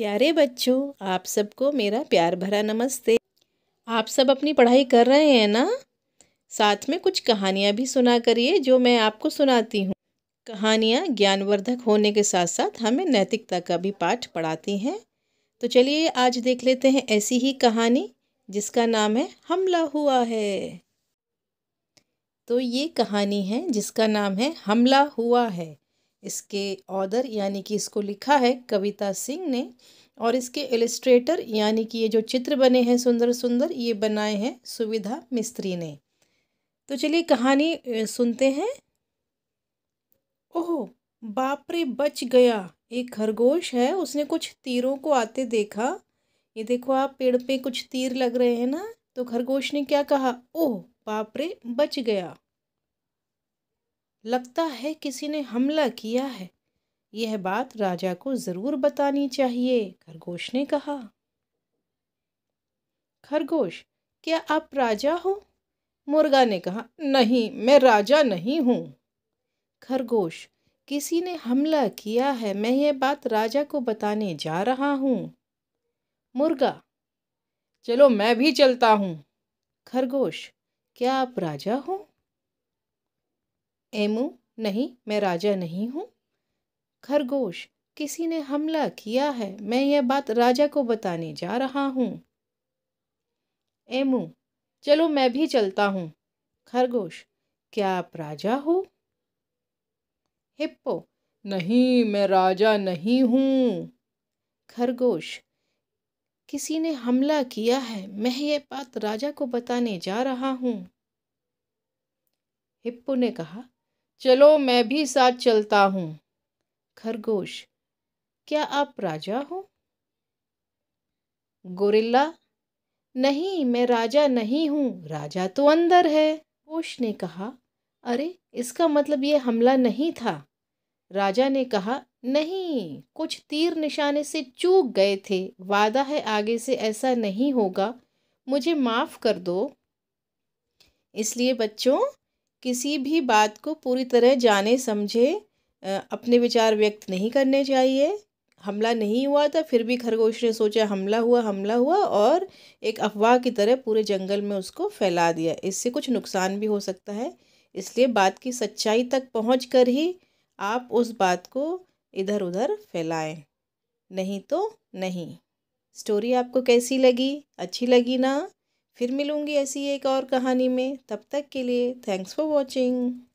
प्यारे बच्चों आप सबको मेरा प्यार भरा नमस्ते आप सब अपनी पढ़ाई कर रहे हैं ना साथ में कुछ कहानियाँ भी सुना करिए जो मैं आपको सुनाती हूँ कहानियाँ ज्ञानवर्धक होने के साथ साथ हमें नैतिकता का भी पाठ पढ़ाती हैं तो चलिए आज देख लेते हैं ऐसी ही कहानी जिसका नाम है हमला हुआ है तो ये कहानी है जिसका नाम है हमला हुआ है इसके ऑदर यानी कि इसको लिखा है कविता सिंह ने और इसके एलिस्ट्रेटर यानी कि ये जो चित्र बने हैं सुंदर सुंदर ये बनाए हैं सुविधा मिस्त्री ने तो चलिए कहानी सुनते हैं ओह बापरे बच गया एक खरगोश है उसने कुछ तीरों को आते देखा ये देखो आप पेड़ पे कुछ तीर लग रहे हैं ना तो खरगोश ने क्या कहा ओह बापरे बच गया लगता है किसी ने हमला किया है यह बात राजा को ज़रूर बतानी चाहिए खरगोश ने कहा खरगोश क्या आप राजा हो मुर्गा ने कहा नहीं मैं राजा नहीं हूँ खरगोश किसी ने हमला किया है मैं यह बात राजा को बताने जा रहा हूँ मुर्गा चलो मैं भी चलता हूँ खरगोश क्या आप राजा हो एमू नहीं मैं राजा नहीं हूँ खरगोश किसी ने हमला किया है मैं यह बात राजा को बताने जा रहा हूँ एमू चलो मैं भी चलता हूँ खरगोश क्या आप राजा हो हिप्पो नहीं मैं राजा नहीं हूँ खरगोश किसी ने हमला किया है मैं ये बात राजा को बताने जा रहा हूँ हिप्पो ने कहा चलो मैं भी साथ चलता हूँ खरगोश क्या आप राजा हो गोरिल्ला नहीं मैं राजा नहीं हूँ राजा तो अंदर है खरगोश ने कहा अरे इसका मतलब ये हमला नहीं था राजा ने कहा नहीं कुछ तीर निशाने से चूक गए थे वादा है आगे से ऐसा नहीं होगा मुझे माफ़ कर दो इसलिए बच्चों किसी भी बात को पूरी तरह जाने समझे अपने विचार व्यक्त नहीं करने चाहिए हमला नहीं हुआ था फिर भी खरगोश ने सोचा हमला हुआ हमला हुआ और एक अफवाह की तरह पूरे जंगल में उसको फैला दिया इससे कुछ नुकसान भी हो सकता है इसलिए बात की सच्चाई तक पहुँच कर ही आप उस बात को इधर उधर फैलाएं नहीं तो नहीं स्टोरी आपको कैसी लगी अच्छी लगी ना फिर मिलूंगी ऐसी एक और कहानी में तब तक के लिए थैंक्स फॉर वॉचिंग